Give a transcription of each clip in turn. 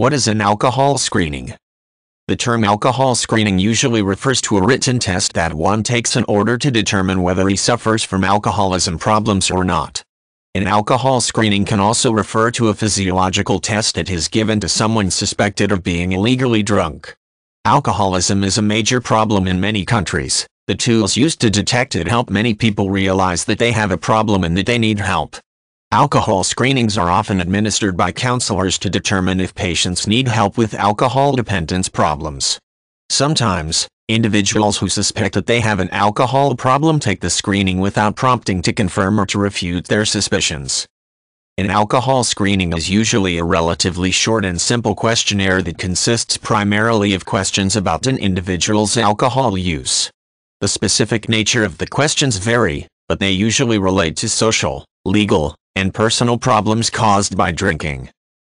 What is an alcohol screening? The term alcohol screening usually refers to a written test that one takes in order to determine whether he suffers from alcoholism problems or not. An alcohol screening can also refer to a physiological test that is given to someone suspected of being illegally drunk. Alcoholism is a major problem in many countries. The tools used to detect it help many people realize that they have a problem and that they need help. Alcohol screenings are often administered by counselors to determine if patients need help with alcohol dependence problems. Sometimes, individuals who suspect that they have an alcohol problem take the screening without prompting to confirm or to refute their suspicions. An alcohol screening is usually a relatively short and simple questionnaire that consists primarily of questions about an individual's alcohol use. The specific nature of the questions vary, but they usually relate to social, legal, and personal problems caused by drinking.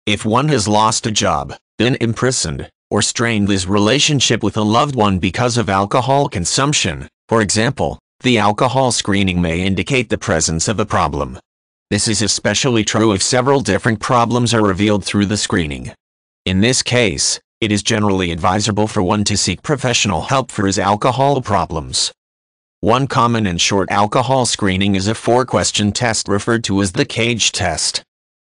If one has lost a job, been imprisoned, or strained his relationship with a loved one because of alcohol consumption, for example, the alcohol screening may indicate the presence of a problem. This is especially true if several different problems are revealed through the screening. In this case, it is generally advisable for one to seek professional help for his alcohol problems. One common and short alcohol screening is a four-question test referred to as the cage test.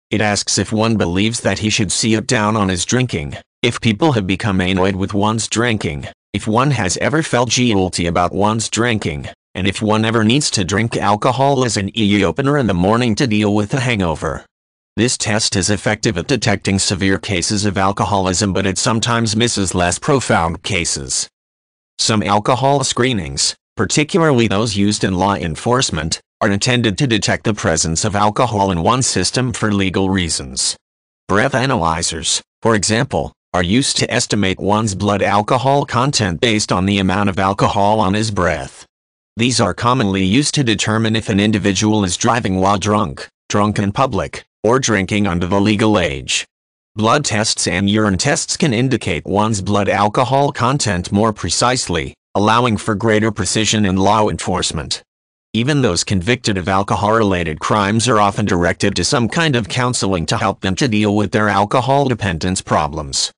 It asks if one believes that he should see it down on his drinking, if people have become annoyed with one's drinking, if one has ever felt guilty about one's drinking, and if one ever needs to drink alcohol as an EE opener in the morning to deal with a hangover. This test is effective at detecting severe cases of alcoholism but it sometimes misses less profound cases. Some alcohol screenings, particularly those used in law enforcement, are intended to detect the presence of alcohol in one system for legal reasons. Breath analyzers, for example, are used to estimate one's blood alcohol content based on the amount of alcohol on his breath. These are commonly used to determine if an individual is driving while drunk, drunk in public, or drinking under the legal age. Blood tests and urine tests can indicate one's blood alcohol content more precisely, allowing for greater precision in law enforcement. Even those convicted of alcohol-related crimes are often directed to some kind of counseling to help them to deal with their alcohol dependence problems.